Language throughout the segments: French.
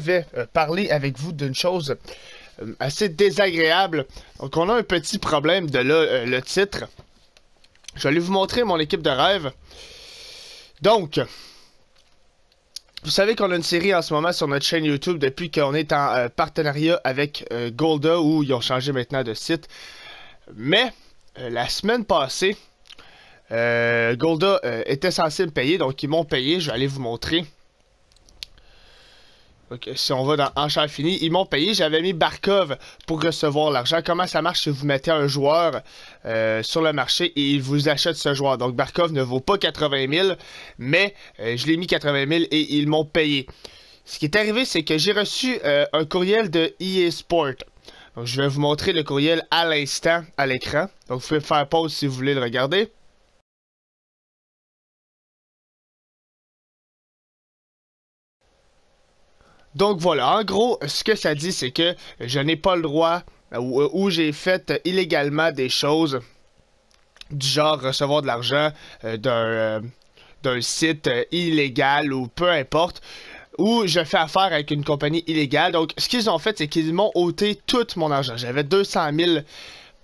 vais euh, parler avec vous d'une chose euh, assez désagréable. Donc on a un petit problème de là, euh, le titre. Je vais vous montrer mon équipe de rêve. Donc, vous savez qu'on a une série en ce moment sur notre chaîne YouTube depuis qu'on est en partenariat avec Golda où ils ont changé maintenant de site. Mais la semaine passée, Golda était censé me payer, donc ils m'ont payé. Je vais aller vous montrer si on va dans enchères fini, ils m'ont payé, j'avais mis Barkov pour recevoir l'argent. Comment ça marche si vous mettez un joueur euh, sur le marché et il vous achète ce joueur? Donc Barkov ne vaut pas 80 000, mais euh, je l'ai mis 80 000 et ils m'ont payé. Ce qui est arrivé, c'est que j'ai reçu euh, un courriel de EA Sport. Donc, je vais vous montrer le courriel à l'instant à l'écran. Donc vous pouvez faire pause si vous voulez le regarder. Donc voilà, en gros, ce que ça dit, c'est que je n'ai pas le droit euh, ou, euh, j'ai fait illégalement des choses du genre recevoir de l'argent euh, d'un d'un site illégal ou peu importe ou je fais affaire avec une compagnie illégale. Donc, ce qu'ils ont fait, c'est qu'ils m'ont ôté tout mon argent. J'avais 200 000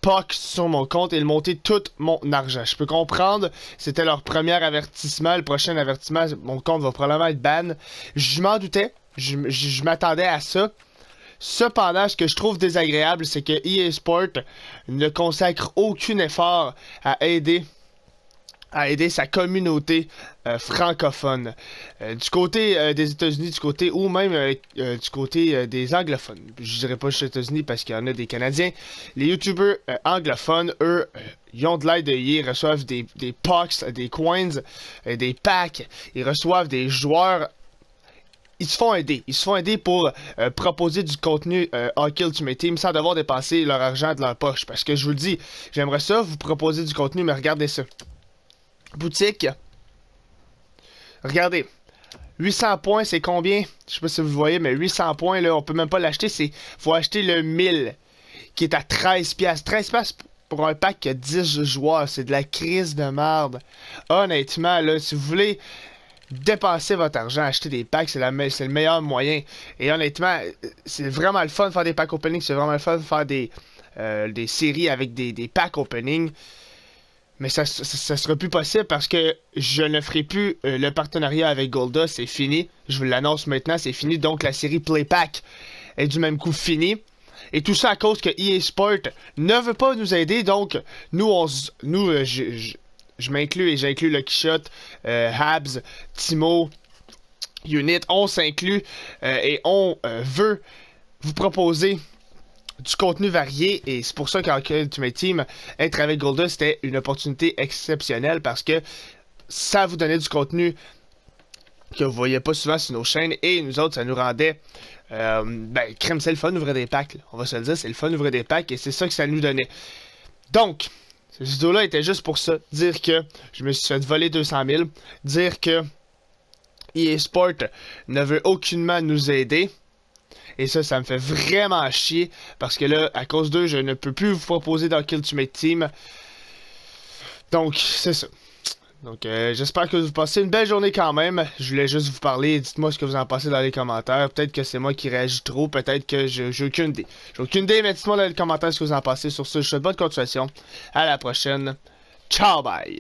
POC sur mon compte et ils m'ont ôté tout mon argent. Je peux comprendre, c'était leur premier avertissement. Le prochain avertissement, mon compte va probablement être ban. Je m'en doutais, je, m'attendais à ça. Cependant, ce que je trouve désagréable, c'est que EA Sport ne consacre aucun effort à aider à aider sa communauté euh, francophone. Euh, du côté euh, des États-Unis, du côté ou même du côté des anglophones. Je dirais pas États-Unis parce qu'il y en a des Canadiens. Les YouTubers anglophones, eux, ils ont de l'aide ils reçoivent des, des des coins, des packs. Ils reçoivent des joueurs ils se font aider. Ils se font aider pour euh, proposer du contenu kill to my Team sans devoir dépenser leur argent de leur poche. Parce que je vous le dis, j'aimerais ça vous proposer du contenu, mais regardez ça. Boutique. Regardez. 800 points, c'est combien? Je sais pas si vous voyez, mais 800 points, là, on peut même pas l'acheter. C'est faut acheter le 1000, qui est à 13 piastres. 13 piastres pour un pack de 10 joueurs. C'est de la crise de merde. Honnêtement, là, si vous voulez dépenser votre argent, acheter des packs, c'est, le meilleur moyen. Et honnêtement, c'est vraiment le fun de faire des packs opening, c'est vraiment le fun de faire des, euh, des séries avec des, packs opening. Mais ça, ça, sera plus possible parce que je ne ferai plus euh, le partenariat avec Golda, c'est fini. Je vous l'annonce maintenant, c'est fini. Donc la série Play Pack est du même coup finie. Et tout ça à cause que EA Sport ne veut pas nous aider. Donc nous, on, nous euh, je m'inclus et j'inclus Lucky Shot, euh, Habs, Timo, Unit, on s'inclut euh, et on euh, veut vous proposer du contenu varié et c'est pour ça qu'en Ultimate Team, être avec Golda, c'était une opportunité exceptionnelle parce que ça vous donnait du contenu que vous voyez pas souvent sur nos chaînes et nous autres, ça nous rendait. ben, crème, c'est le fun d'ouvrir des packs. On va se le dire, c'est le fun d'ouvrir des packs et c'est ça que ça nous donnait. Donc, cette vidéo-là était juste pour ça. Dire que je me suis fait voler 200 000. Dire que EA Sport ne veut aucunement nous aider. Et ça, ça me fait vraiment chier. Parce que là, à cause d'eux, je ne peux plus vous proposer dans Kill Ultimate Team. Donc, c'est ça. Donc, euh, j'espère que vous passez une belle journée quand même. Je voulais juste vous parler. Dites-moi ce que vous en pensez dans les commentaires. Peut-être que c'est moi qui réagis trop. Peut-être que j'ai aucune idée. J'ai aucune idée, mais dites-moi dans les commentaires ce que vous en pensez. Sur ce, je vous souhaite bonne continuation. À la prochaine. Ciao, bye.